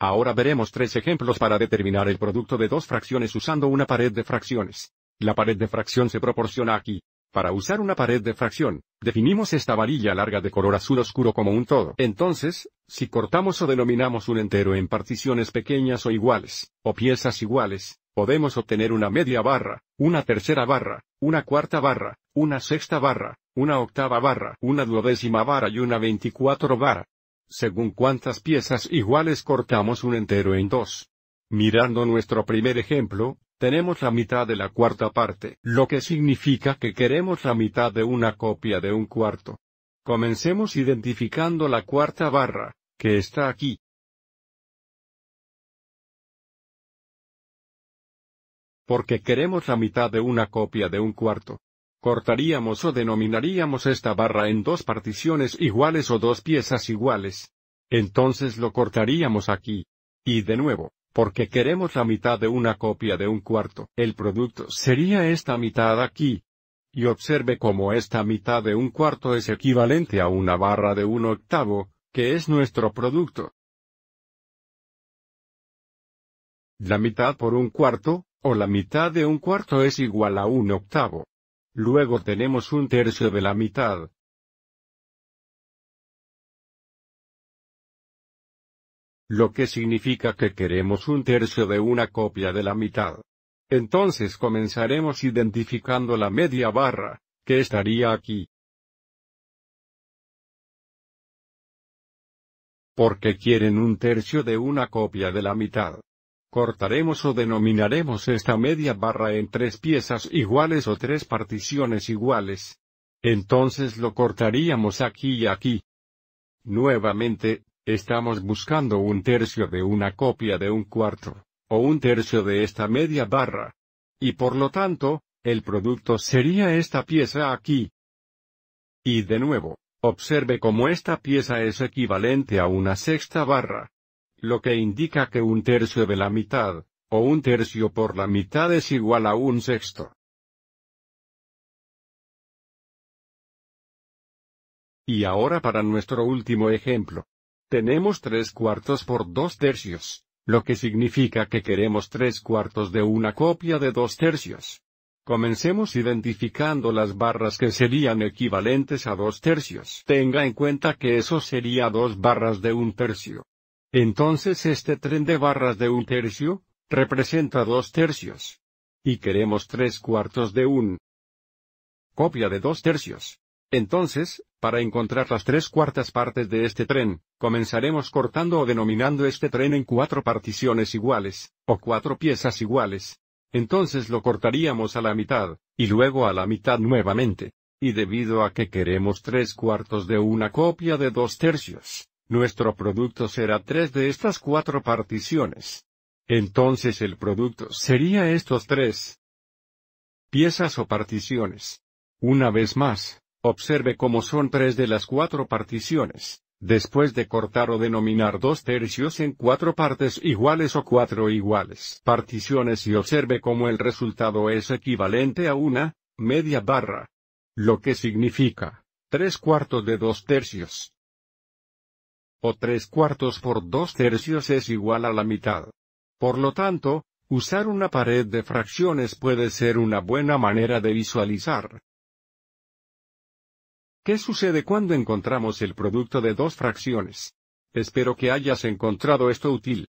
Ahora veremos tres ejemplos para determinar el producto de dos fracciones usando una pared de fracciones. La pared de fracción se proporciona aquí. Para usar una pared de fracción, definimos esta varilla larga de color azul oscuro como un todo. Entonces, si cortamos o denominamos un entero en particiones pequeñas o iguales, o piezas iguales, podemos obtener una media barra, una tercera barra, una cuarta barra, una sexta barra, una octava barra, una duodécima barra y una veinticuatro barra según cuántas piezas iguales cortamos un entero en dos. Mirando nuestro primer ejemplo, tenemos la mitad de la cuarta parte, lo que significa que queremos la mitad de una copia de un cuarto. Comencemos identificando la cuarta barra, que está aquí. Porque queremos la mitad de una copia de un cuarto. Cortaríamos o denominaríamos esta barra en dos particiones iguales o dos piezas iguales. Entonces lo cortaríamos aquí. Y de nuevo, porque queremos la mitad de una copia de un cuarto, el producto sería esta mitad aquí. Y observe cómo esta mitad de un cuarto es equivalente a una barra de un octavo, que es nuestro producto. La mitad por un cuarto, o la mitad de un cuarto es igual a un octavo. Luego tenemos un tercio de la mitad. Lo que significa que queremos un tercio de una copia de la mitad. Entonces comenzaremos identificando la media barra, que estaría aquí. Porque quieren un tercio de una copia de la mitad. Cortaremos o denominaremos esta media barra en tres piezas iguales o tres particiones iguales. Entonces lo cortaríamos aquí y aquí. Nuevamente, estamos buscando un tercio de una copia de un cuarto, o un tercio de esta media barra. Y por lo tanto, el producto sería esta pieza aquí. Y de nuevo, observe cómo esta pieza es equivalente a una sexta barra lo que indica que un tercio de la mitad, o un tercio por la mitad es igual a un sexto. Y ahora para nuestro último ejemplo. Tenemos tres cuartos por dos tercios, lo que significa que queremos tres cuartos de una copia de dos tercios. Comencemos identificando las barras que serían equivalentes a dos tercios. Tenga en cuenta que eso sería dos barras de un tercio. Entonces este tren de barras de un tercio, representa dos tercios. Y queremos tres cuartos de un copia de dos tercios. Entonces, para encontrar las tres cuartas partes de este tren, comenzaremos cortando o denominando este tren en cuatro particiones iguales, o cuatro piezas iguales. Entonces lo cortaríamos a la mitad, y luego a la mitad nuevamente. Y debido a que queremos tres cuartos de una copia de dos tercios, nuestro producto será tres de estas cuatro particiones. Entonces el producto sería estos tres piezas o particiones. Una vez más, observe cómo son tres de las cuatro particiones. Después de cortar o denominar dos tercios en cuatro partes iguales o cuatro iguales particiones y observe cómo el resultado es equivalente a una media barra. Lo que significa tres cuartos de dos tercios o tres cuartos por dos tercios es igual a la mitad. Por lo tanto, usar una pared de fracciones puede ser una buena manera de visualizar. ¿Qué sucede cuando encontramos el producto de dos fracciones? Espero que hayas encontrado esto útil.